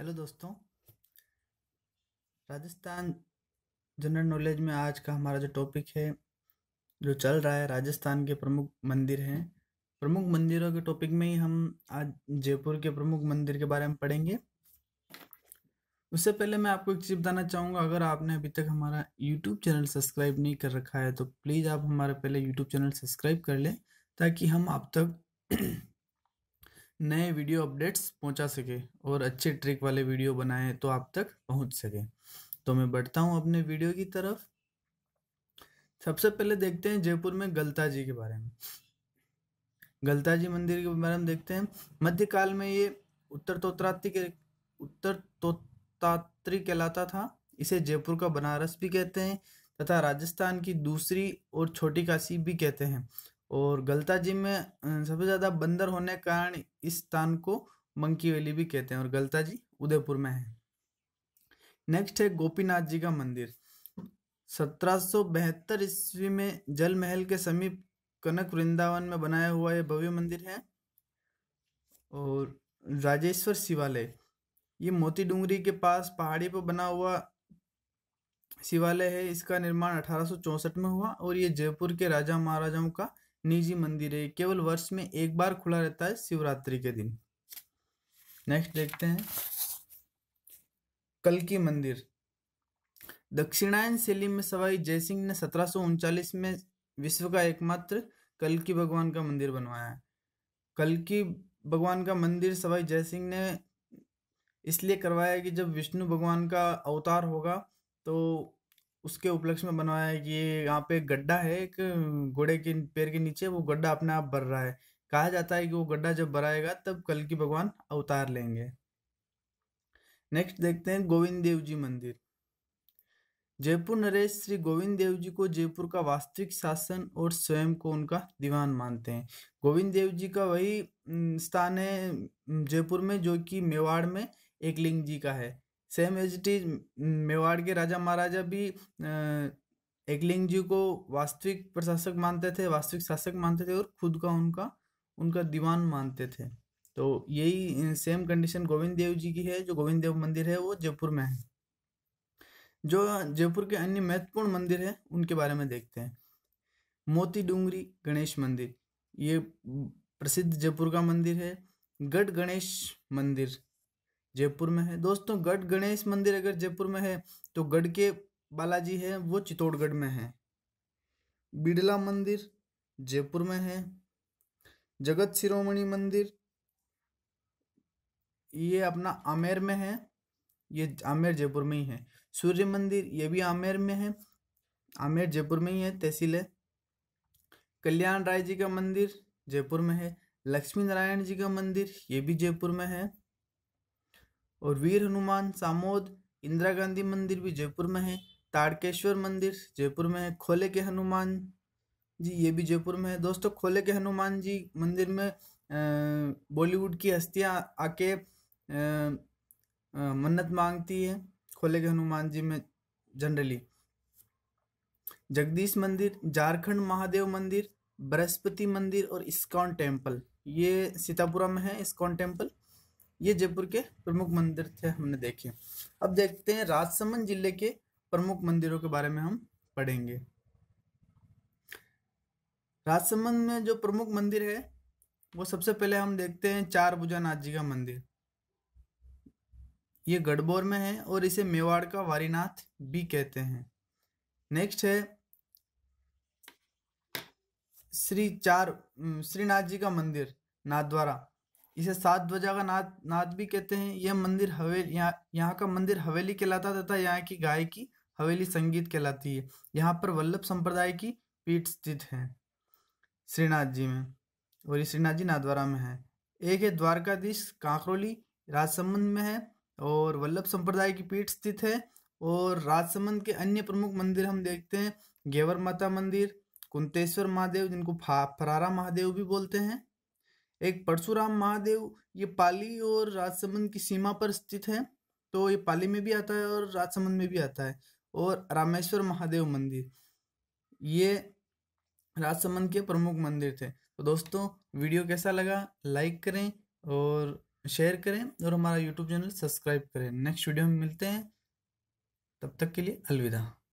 hello दोस्तों Rajasthan general knowledge में आज का हमारा जो टॉपिक है जो चल रहा है राजस्थान के प्रमुख मंदिर हैं प्रमुख मंदिरों के टॉपिक में ही हम आज जयपुर के प्रमुख मंदिर के बारे में पढ़ेंगे उससे पहले मैं आपको एक चीज़ बताना चाहूँगा अगर आपने अभी तक हमारा यूट्यूब चैनल सब्सक्राइब नहीं कर रखा है तो प्लीज़ आप हमारा पहले यूट्यूब चैनल सब्सक्राइब कर लें ताकि हम आप तक नए वीडियो अपडेट्स पहुंचा सके और अच्छे ट्रिक वाले वीडियो बनाए तो आप तक पहुंच सके तो मैं बढ़ता हूं अपने वीडियो की तरफ सबसे पहले देखते हैं जयपुर में गलता जी के बारे में गलता जी मंदिर के बारे में देखते हैं मध्यकाल में ये उत्तर तो के उत्तर तो कहलाता था इसे जयपुर का बनारस भी कहते हैं तथा राजस्थान की दूसरी और छोटी काशी भी कहते हैं और गलता जी में सबसे ज़्यादा बंदर होने के कारण इस स्थान को मंकी वैली भी कहते हैं और गलता जी उदयपुर में है नेक्स्ट है गोपीनाथ जी का मंदिर 1772 ईस्वी में जल महल के समीप कनक वृंदावन में बनाया हुआ यह भव्य मंदिर है और राजेश्वर शिवालय ये मोती डूंगरी के पास पहाड़ी पर बना हुआ शिवालय है इसका निर्माण अठारह में हुआ और ये जयपुर के राजा महाराजाओं का निजी मंदिर है केवल वर्ष में एक बार खुला रहता है शिवरात्रि के दिन नेक्स्ट देखते हैं की मंदिर दक्षिणायन शैली में सवाई जयसिंह ने सत्रह में विश्व का एकमात्र कलकी भगवान का मंदिर बनवाया है कलकी भगवान का मंदिर सवाई जयसिंह ने इसलिए करवाया कि जब विष्णु भगवान का अवतार होगा तो उसके उपलक्ष्य में बनवाया है ये यहाँ पे गड्ढा है एक घोड़े के पैर के नीचे वो गड्ढा अपने आप भर रहा है कहा जाता है कि वो गड्ढा जब भराएगा तब कल की भगवान अवतार लेंगे नेक्स्ट देखते हैं गोविंद देव जी मंदिर जयपुर नरेश श्री गोविंद देव जी को जयपुर का वास्तविक शासन और स्वयं को उनका दीवान मानते हैं गोविंद देव जी का वही स्थान है जयपुर में जो कि मेवाड़ में एकलिंग जी का है same as it is Mewar के राजा महाराजा भी एगलिंग जी को वास्तविक प्रशासक मानते थे वास्तविक शासक मानते थे और खुद का उनका उनका दीवान मानते थे तो यही सेम कंडीशन गोविंद देव जी की है जो गोविंद देव मंदिर है वो जयपुर में है जो जयपुर के अन्य महत्वपूर्ण मंदिर है उनके बारे में देखते हैं मोती डूंगरी गणेश मंदिर ये प्रसिद्ध जयपुर का मंदिर है गढ़ गणेश मंदिर जयपुर में है दोस्तों गढ़ गणेश मंदिर अगर जयपुर में है तो गढ़ के बालाजी है वो चित्तौड़गढ़ में है बिड़ला मंदिर जयपुर में है जगत शिरोमणि मंदिर ये अपना आमेर में है ये आमेर जयपुर में ही है सूर्य मंदिर ये भी आमेर में है आमेर जयपुर में ही है तहसील है कल्याण राय जी का मंदिर जयपुर में है लक्ष्मी नारायण जी का मंदिर ये भी जयपुर में है और वीर हनुमान सामोद इंदिरा गांधी मंदिर भी जयपुर में है ताड़केश्वर मंदिर जयपुर में है खोले के हनुमान जी ये भी जयपुर में है दोस्तों खोले के हनुमान जी मंदिर में बॉलीवुड की हस्तियां आके मन्नत मांगती है खोले के हनुमान जी में जनरली जगदीश मंदिर झारखंड महादेव मंदिर बृहस्पति मंदिर और इस्कॉन टेम्पल ये सीतापुरा में है इस्कॉन टेम्पल ये जयपुर के प्रमुख मंदिर थे हमने देखे अब देखते हैं राजसमंद जिले के प्रमुख मंदिरों के बारे में हम पढ़ेंगे राजसमंद में जो प्रमुख मंदिर है वो सबसे पहले हम देखते हैं चार भुजा नाथ जी का मंदिर ये गढ़बोर में है और इसे मेवाड़ का वारीनाथ भी कहते हैं नेक्स्ट है श्री चार श्रीनाथ जी का मंदिर नाथद्वारा इसे सात ध्वजा का नाद नाद भी कहते हैं यह मंदिर हवेली यहाँ यहाँ का मंदिर हवेली कहलाता तथा यहाँ की गाय की हवेली संगीत कहलाती है यहाँ पर वल्लभ संप्रदाय की पीठ स्थित है श्रीनाथ जी में और ये श्रीनाथ जी नाथद्वारा में है एक है द्वारकाधीश कांकरोली राजसमंद में है और वल्लभ संप्रदाय की पीठ स्थित है और राजसमंद के अन्य प्रमुख मंदिर हम देखते हैं गेवर माता मंदिर कुंतेश्वर महादेव जिनको फरारा महादेव भी बोलते हैं एक परशुराम महादेव ये पाली और राजसमंद की सीमा पर स्थित है तो ये पाली में भी आता है और राजसमंद में भी आता है और रामेश्वर महादेव मंदिर ये राजसमंद के प्रमुख मंदिर थे तो दोस्तों वीडियो कैसा लगा लाइक करें और शेयर करें और हमारा यूट्यूब चैनल सब्सक्राइब करें नेक्स्ट वीडियो में मिलते हैं तब तक के लिए अलविदा